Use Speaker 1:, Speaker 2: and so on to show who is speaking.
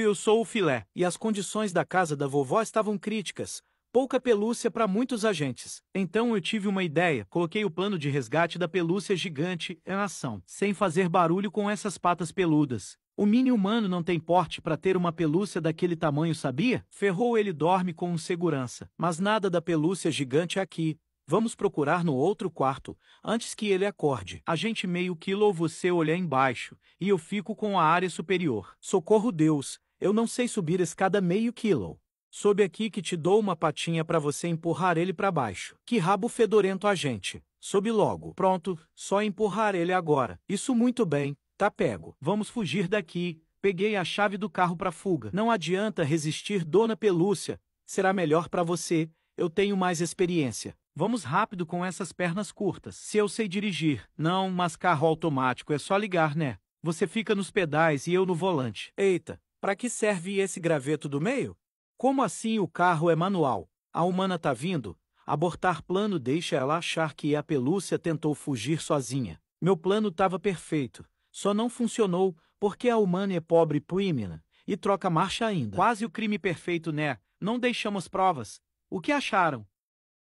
Speaker 1: Eu sou o filé, e as condições da casa da vovó estavam críticas, pouca pelúcia para muitos agentes. Então eu tive uma ideia, coloquei o plano de resgate da pelúcia gigante em ação, sem fazer barulho com essas patas peludas. O mini humano não tem porte para ter uma pelúcia daquele tamanho, sabia? Ferrou ele dorme com um segurança. Mas nada da pelúcia gigante aqui. Vamos procurar no outro quarto, antes que ele acorde. A gente meio quilo ou você olha embaixo, e eu fico com a área superior. Socorro Deus, eu não sei subir escada meio quilo. Sobe aqui que te dou uma patinha para você empurrar ele para baixo. Que rabo fedorento a gente. Sobe logo. Pronto, só empurrar ele agora. Isso muito bem, tá pego. Vamos fugir daqui. Peguei a chave do carro para fuga. Não adianta resistir, dona Pelúcia. Será melhor para você. Eu tenho mais experiência. Vamos rápido com essas pernas curtas. Se eu sei dirigir. Não, mas carro automático é só ligar, né? Você fica nos pedais e eu no volante. Eita, para que serve esse graveto do meio? Como assim o carro é manual? A humana tá vindo. Abortar plano deixa ela achar que a pelúcia tentou fugir sozinha. Meu plano tava perfeito. Só não funcionou porque a humana é pobre e puímina e troca marcha ainda. Quase o crime perfeito, né? Não deixamos provas. O que acharam?